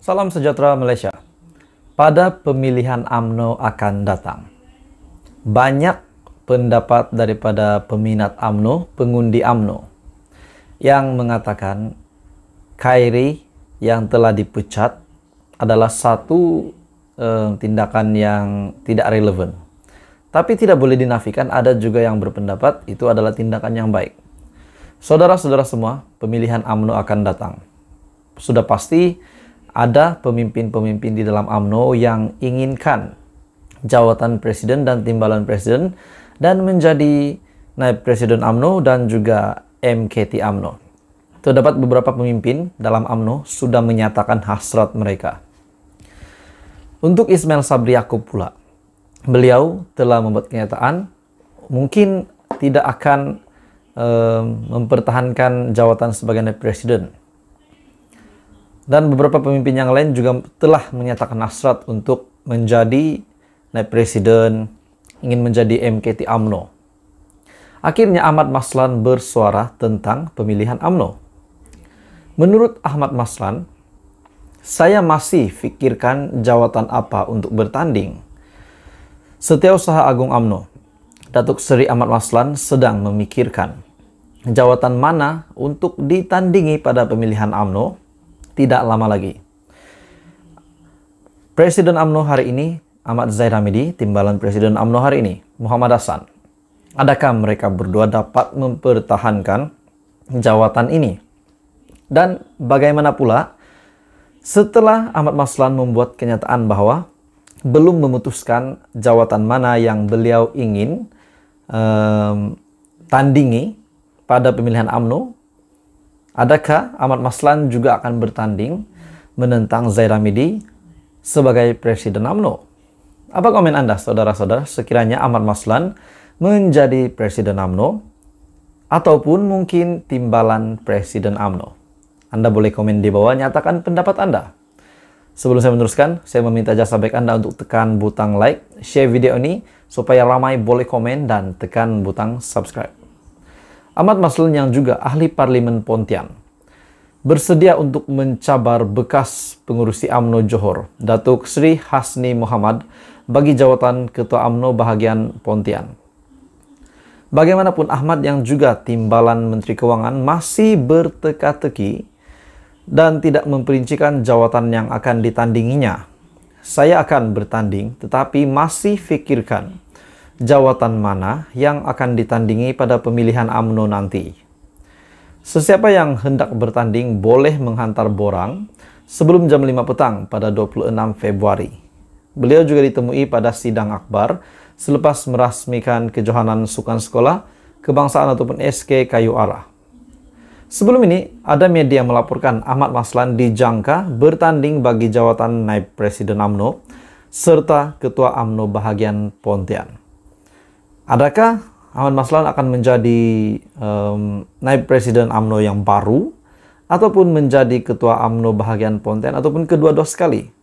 Salam sejahtera Malaysia. Pada pemilihan AMNO akan datang. Banyak pendapat daripada peminat AMNO, pengundi AMNO yang mengatakan Khairi yang telah dipecat adalah satu eh, tindakan yang tidak relevan. Tapi tidak boleh dinafikan ada juga yang berpendapat itu adalah tindakan yang baik. Saudara-saudara semua, pemilihan AMNO akan datang. Sudah pasti ada pemimpin-pemimpin di dalam AMNO yang inginkan jawatan presiden dan timbalan presiden dan menjadi naib presiden AMNO dan juga MKT AMNO. Terdapat beberapa pemimpin dalam AMNO sudah menyatakan hasrat mereka. Untuk Ismail Sabri Yaakob pula, beliau telah membuat kenyataan mungkin tidak akan uh, mempertahankan jawatan sebagai naib presiden dan beberapa pemimpin yang lain juga telah menyatakan hasrat untuk menjadi naib presiden, ingin menjadi MKT AMNO. Akhirnya Ahmad Maslan bersuara tentang pemilihan AMNO. Menurut Ahmad Maslan, saya masih pikirkan jawatan apa untuk bertanding. Setiausaha Agung AMNO, Datuk Seri Ahmad Maslan sedang memikirkan jawatan mana untuk ditandingi pada pemilihan AMNO tidak lama lagi. Presiden AMNO hari ini, Ahmad Zaid Hamidi, timbalan Presiden AMNO hari ini, Muhammad Hasan. Adakah mereka berdua dapat mempertahankan jawatan ini? Dan bagaimana pula setelah Ahmad Maslan membuat kenyataan bahwa belum memutuskan jawatan mana yang beliau ingin um, tandingi pada pemilihan AMNO Adakah Ahmad Maslan juga akan bertanding menentang Zairamidi sebagai Presiden AMNO? Apa komen Anda, saudara-saudara, sekiranya Ahmad Maslan menjadi Presiden AMNO ataupun mungkin timbalan Presiden AMNO? Anda boleh komen di bawah, nyatakan pendapat Anda. Sebelum saya meneruskan, saya meminta jasa baik Anda untuk tekan butang like, share video ini, supaya ramai boleh komen dan tekan butang subscribe. Ahmad Maslen yang juga ahli parlimen Pontian, bersedia untuk mencabar bekas pengurusi AMNO Johor, Datuk Sri Hasni Muhammad, bagi jawatan Ketua AMNO bahagian Pontian. Bagaimanapun Ahmad yang juga timbalan Menteri Keuangan masih berteka-teki dan tidak memperincikan jawatan yang akan ditandinginya. Saya akan bertanding, tetapi masih fikirkan jawatan mana yang akan ditandingi pada pemilihan AMNO nanti. Sesiapa yang hendak bertanding boleh menghantar borang sebelum jam 5 petang pada 26 Februari. Beliau juga ditemui pada sidang akbar selepas merasmikan kejohanan sukan sekolah, kebangsaan ataupun SK Kayu Arah. Sebelum ini, ada media melaporkan Ahmad Maslan dijangka bertanding bagi jawatan naib Presiden AMNO serta Ketua AMNO bahagian Pontian. Adakah Ahmad Maslan akan menjadi um, naib presiden AMNO yang baru ataupun menjadi ketua AMNO bahagian Ponten ataupun kedua dos sekali?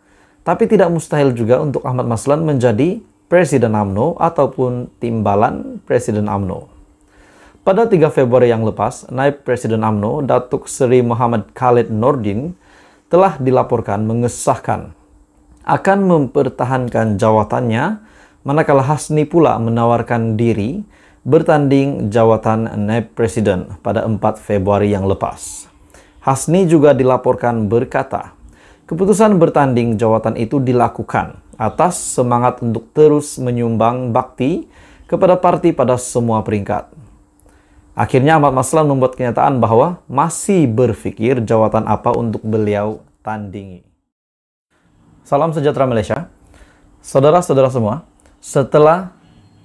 Tapi tidak mustahil juga untuk Ahmad Maslan menjadi presiden AMNO ataupun timbalan presiden AMNO. Pada 3 Februari yang lepas, naib presiden AMNO Datuk Seri Muhammad Khalid Nordin telah dilaporkan mengesahkan akan mempertahankan jawatannya Manakala Hasni pula menawarkan diri bertanding jawatan Naib Presiden pada 4 Februari yang lepas. Hasni juga dilaporkan berkata, keputusan bertanding jawatan itu dilakukan atas semangat untuk terus menyumbang bakti kepada parti pada semua peringkat. Akhirnya Ahmad Maslan membuat kenyataan bahwa masih berpikir jawatan apa untuk beliau tandingi. Salam sejahtera Malaysia. Saudara-saudara semua, setelah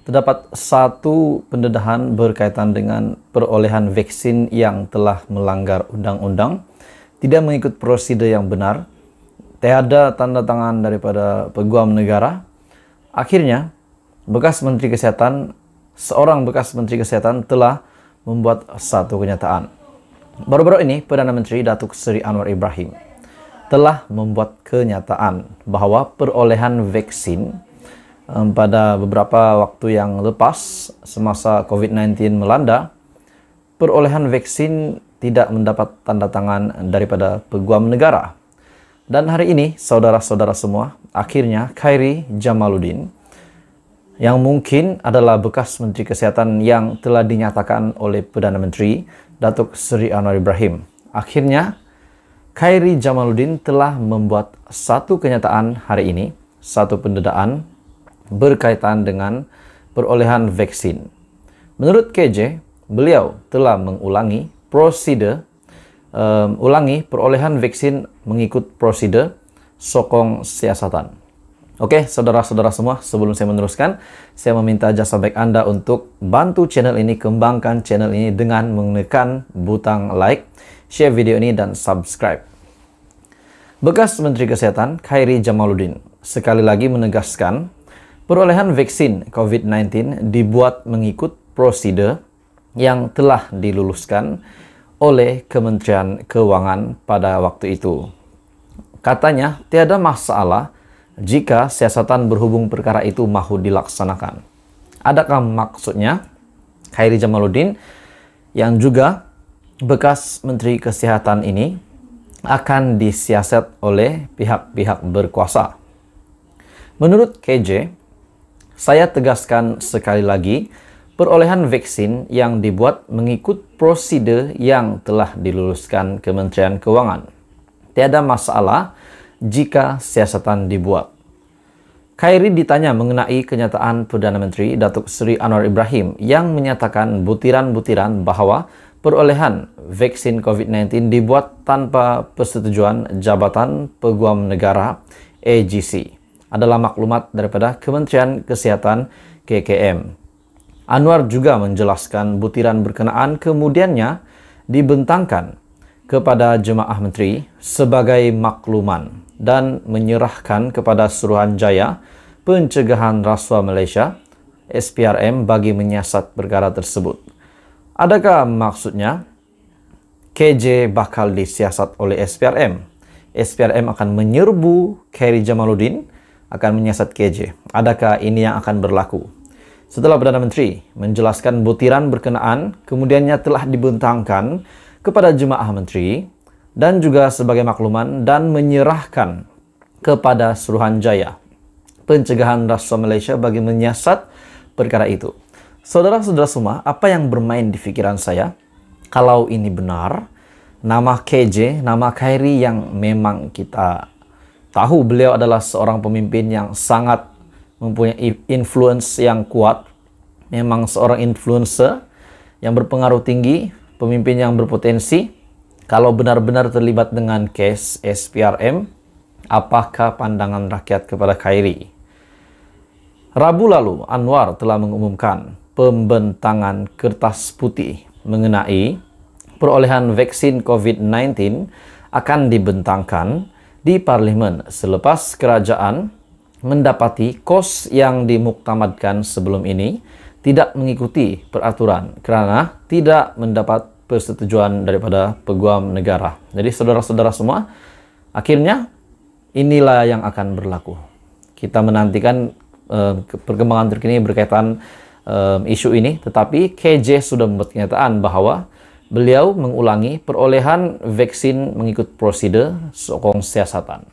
terdapat satu pendedahan berkaitan dengan perolehan vaksin yang telah melanggar undang-undang, tidak mengikut prosedur yang benar, tiada tanda tangan daripada peguam negara. Akhirnya, bekas Menteri Kesehatan, seorang bekas Menteri Kesehatan telah membuat satu kenyataan. Baru-baru ini, Perdana Menteri Datuk Seri Anwar Ibrahim telah membuat kenyataan bahwa perolehan vaksin um, pada beberapa waktu yang lepas semasa COVID-19 melanda, perolehan vaksin tidak mendapat tanda tangan daripada peguam negara. Dan hari ini, saudara-saudara semua, akhirnya Khairi Jamaluddin, yang mungkin adalah bekas Menteri Kesehatan yang telah dinyatakan oleh Perdana Menteri Datuk Seri Anwar Ibrahim. Akhirnya, Khairi Jamaluddin telah membuat satu kenyataan hari ini, satu pendedaan berkaitan dengan perolehan vaksin. Menurut KJ, beliau telah mengulangi prosedur um, ulangi perolehan vaksin mengikut prosedur sokong siasatan. Oke, saudara-saudara semua, sebelum saya meneruskan, saya meminta jasa baik Anda untuk bantu channel ini, kembangkan channel ini dengan menekan butang like, share video ini, dan subscribe. Bekas Menteri Kesehatan Khairi Jamaluddin sekali lagi menegaskan Perolehan vaksin COVID-19 dibuat mengikut prosedur yang telah diluluskan oleh Kementerian Keuangan pada waktu itu. Katanya, tiada masalah jika siasatan berhubung perkara itu mahu dilaksanakan. Adakah maksudnya Khairi Jamaluddin yang juga bekas Menteri Kesehatan ini akan disiasat oleh pihak-pihak berkuasa? Menurut KJ, saya tegaskan sekali lagi, perolehan vaksin yang dibuat mengikut prosedur yang telah diluluskan Kementerian Keuangan. Tiada masalah jika siasatan dibuat. Khairi ditanya mengenai kenyataan Perdana Menteri Datuk Seri Anwar Ibrahim yang menyatakan butiran-butiran bahwa perolehan vaksin COVID-19 dibuat tanpa persetujuan Jabatan Peguam Negara AGC adalah maklumat daripada Kementerian Kesehatan KKM. Anwar juga menjelaskan butiran berkenaan kemudiannya dibentangkan kepada jemaah menteri sebagai makluman dan menyerahkan kepada Suruhanjaya Pencegahan Rasuah Malaysia SPRM bagi menyiasat perkara tersebut. Adakah maksudnya KJ bakal disiasat oleh SPRM? SPRM akan menyerbu Kerry Jamaluddin akan menyesat KJ. Adakah ini yang akan berlaku? Setelah Perdana Menteri menjelaskan butiran berkenaan, kemudiannya telah dibentangkan kepada jemaah menteri dan juga sebagai makluman dan menyerahkan kepada Suruhanjaya pencegahan Rasuah Malaysia bagi menyiasat perkara itu. Saudara-saudara semua, apa yang bermain di pikiran saya? Kalau ini benar, nama KJ, nama Khairi yang memang kita tahu beliau adalah seorang pemimpin yang sangat mempunyai influence yang kuat, memang seorang influencer yang berpengaruh tinggi, pemimpin yang berpotensi. Kalau benar-benar terlibat dengan case SPRM, apakah pandangan rakyat kepada Khairi? Rabu lalu, Anwar telah mengumumkan pembentangan kertas putih mengenai perolehan vaksin COVID-19 akan dibentangkan di parlimen selepas kerajaan mendapati kos yang dimuktamadkan sebelum ini tidak mengikuti peraturan karena tidak mendapat persetujuan daripada peguam negara. Jadi saudara-saudara semua, akhirnya inilah yang akan berlaku. Kita menantikan uh, perkembangan terkini berkaitan uh, isu ini, tetapi KJ sudah membuat kenyataan bahwa Beliau mengulangi perolehan vaksin mengikut prosedur sokong siasatan.